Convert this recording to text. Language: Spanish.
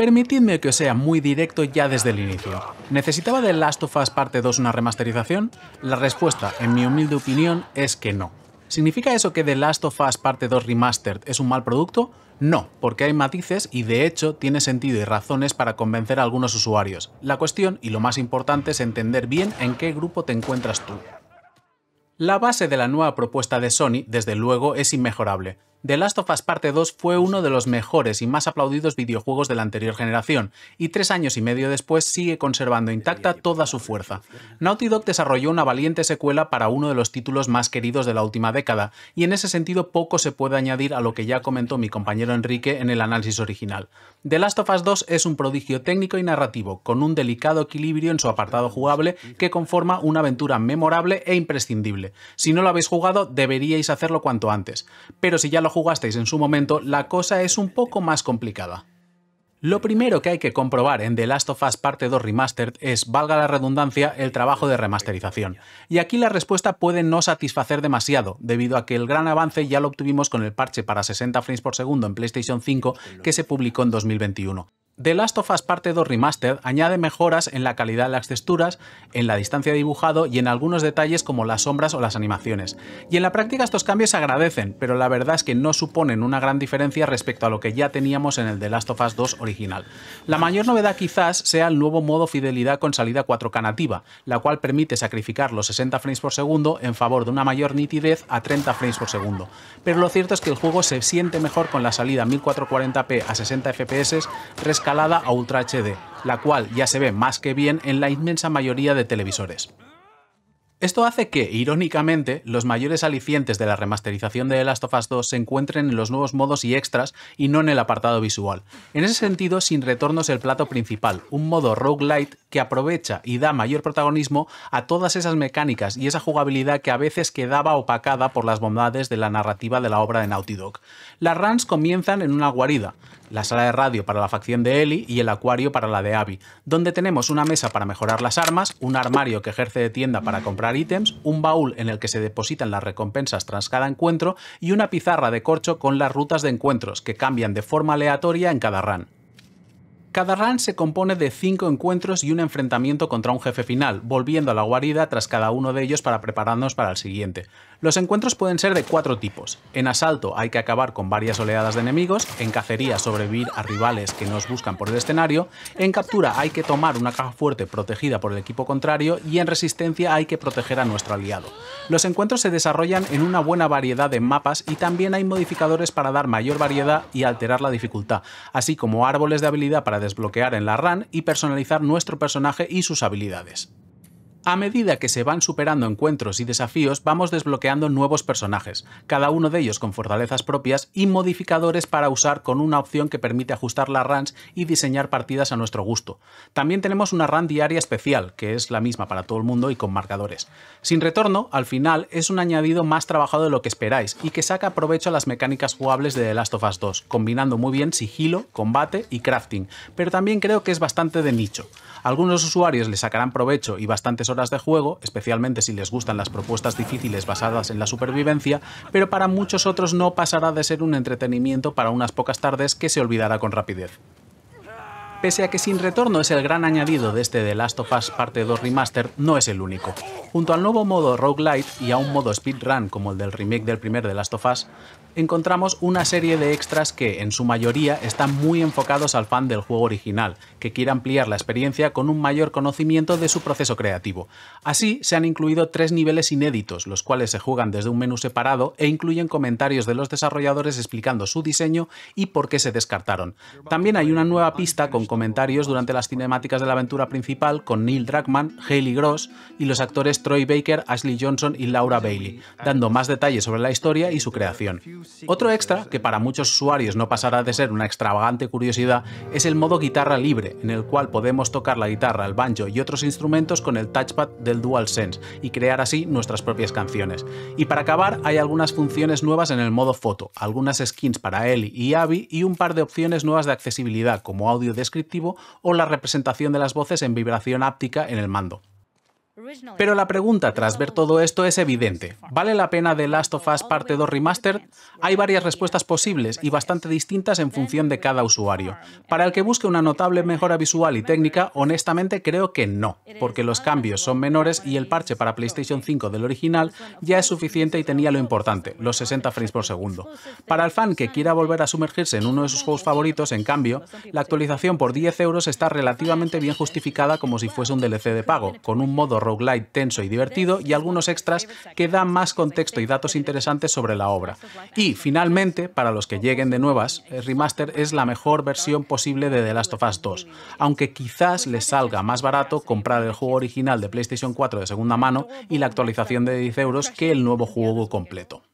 Permitidme que os sea muy directo ya desde el inicio. ¿Necesitaba The Last of Us Parte 2 una remasterización? La respuesta, en mi humilde opinión, es que no. ¿Significa eso que The Last of Us Part 2 Remastered es un mal producto? No, porque hay matices y de hecho tiene sentido y razones para convencer a algunos usuarios. La cuestión, y lo más importante, es entender bien en qué grupo te encuentras tú. La base de la nueva propuesta de Sony, desde luego, es inmejorable. The Last of Us Parte 2 fue uno de los mejores y más aplaudidos videojuegos de la anterior generación, y tres años y medio después sigue conservando intacta toda su fuerza. Naughty Dog desarrolló una valiente secuela para uno de los títulos más queridos de la última década, y en ese sentido poco se puede añadir a lo que ya comentó mi compañero Enrique en el análisis original. The Last of Us 2 es un prodigio técnico y narrativo, con un delicado equilibrio en su apartado jugable que conforma una aventura memorable e imprescindible. Si no lo habéis jugado, deberíais hacerlo cuanto antes. Pero si ya lo jugasteis en su momento, la cosa es un poco más complicada. Lo primero que hay que comprobar en The Last of Us Parte 2 Remastered es, valga la redundancia, el trabajo de remasterización. Y aquí la respuesta puede no satisfacer demasiado, debido a que el gran avance ya lo obtuvimos con el parche para 60 frames por segundo en PlayStation 5 que se publicó en 2021. The Last of Us Parte 2 Remastered añade mejoras en la calidad de las texturas, en la distancia dibujado y en algunos detalles como las sombras o las animaciones. Y en la práctica estos cambios se agradecen, pero la verdad es que no suponen una gran diferencia respecto a lo que ya teníamos en el The Last of Us 2 original. La mayor novedad quizás sea el nuevo modo fidelidad con salida 4K nativa, la cual permite sacrificar los 60 frames por segundo en favor de una mayor nitidez a 30 frames por segundo. Pero lo cierto es que el juego se siente mejor con la salida 1440p a 60 fps, a Ultra HD, la cual ya se ve más que bien en la inmensa mayoría de televisores. Esto hace que, irónicamente, los mayores alicientes de la remasterización de The Last of Us 2 se encuentren en los nuevos modos y extras y no en el apartado visual. En ese sentido, Sin Retorno es el plato principal, un modo roguelite que aprovecha y da mayor protagonismo a todas esas mecánicas y esa jugabilidad que a veces quedaba opacada por las bondades de la narrativa de la obra de Naughty Dog. Las runs comienzan en una guarida, la sala de radio para la facción de Eli y el acuario para la de Abby, donde tenemos una mesa para mejorar las armas, un armario que ejerce de tienda para comprar ítems, un baúl en el que se depositan las recompensas tras cada encuentro y una pizarra de corcho con las rutas de encuentros, que cambian de forma aleatoria en cada run. Cada run se compone de 5 encuentros y un enfrentamiento contra un jefe final, volviendo a la guarida tras cada uno de ellos para prepararnos para el siguiente. Los encuentros pueden ser de cuatro tipos. En asalto hay que acabar con varias oleadas de enemigos, en cacería sobrevivir a rivales que nos buscan por el escenario, en captura hay que tomar una caja fuerte protegida por el equipo contrario y en resistencia hay que proteger a nuestro aliado. Los encuentros se desarrollan en una buena variedad de mapas y también hay modificadores para dar mayor variedad y alterar la dificultad, así como árboles de habilidad para desbloquear en la RAN y personalizar nuestro personaje y sus habilidades. A medida que se van superando encuentros y desafíos, vamos desbloqueando nuevos personajes, cada uno de ellos con fortalezas propias y modificadores para usar con una opción que permite ajustar las runs y diseñar partidas a nuestro gusto. También tenemos una run diaria especial, que es la misma para todo el mundo y con marcadores. Sin retorno, al final, es un añadido más trabajado de lo que esperáis y que saca provecho a las mecánicas jugables de The Last of Us 2, combinando muy bien sigilo, combate y crafting, pero también creo que es bastante de nicho. Algunos usuarios le sacarán provecho y bastantes horas de juego, especialmente si les gustan las propuestas difíciles basadas en la supervivencia, pero para muchos otros no pasará de ser un entretenimiento para unas pocas tardes que se olvidará con rapidez pese a que Sin Retorno es el gran añadido de este The Last of Us Parte 2 Remaster, no es el único. Junto al nuevo modo roguelite y a un modo speedrun como el del remake del primer The Last of Us, encontramos una serie de extras que, en su mayoría, están muy enfocados al fan del juego original, que quiere ampliar la experiencia con un mayor conocimiento de su proceso creativo. Así, se han incluido tres niveles inéditos, los cuales se juegan desde un menú separado e incluyen comentarios de los desarrolladores explicando su diseño y por qué se descartaron. También hay una nueva pista con comentarios durante las cinemáticas de la aventura principal con Neil Druckmann, Haley Gross y los actores Troy Baker, Ashley Johnson y Laura Bailey, dando más detalles sobre la historia y su creación. Otro extra, que para muchos usuarios no pasará de ser una extravagante curiosidad, es el modo guitarra libre, en el cual podemos tocar la guitarra, el banjo y otros instrumentos con el touchpad del DualSense y crear así nuestras propias canciones. Y para acabar, hay algunas funciones nuevas en el modo foto, algunas skins para Ellie y Abby y un par de opciones nuevas de accesibilidad como audio descripción o la representación de las voces en vibración áptica en el mando. Pero la pregunta tras ver todo esto es evidente. ¿Vale la pena The Last of Us Parte 2 remaster? Hay varias respuestas posibles y bastante distintas en función de cada usuario. Para el que busque una notable mejora visual y técnica, honestamente creo que no, porque los cambios son menores y el parche para PlayStation 5 del original ya es suficiente y tenía lo importante, los 60 frames por segundo. Para el fan que quiera volver a sumergirse en uno de sus juegos favoritos, en cambio, la actualización por 10 euros está relativamente bien justificada como si fuese un DLC de pago, con un modo rogue light tenso y divertido y algunos extras que dan más contexto y datos interesantes sobre la obra. Y finalmente, para los que lleguen de nuevas, el remaster es la mejor versión posible de The Last of Us 2, aunque quizás les salga más barato comprar el juego original de PlayStation 4 de segunda mano y la actualización de 10 euros que el nuevo juego completo.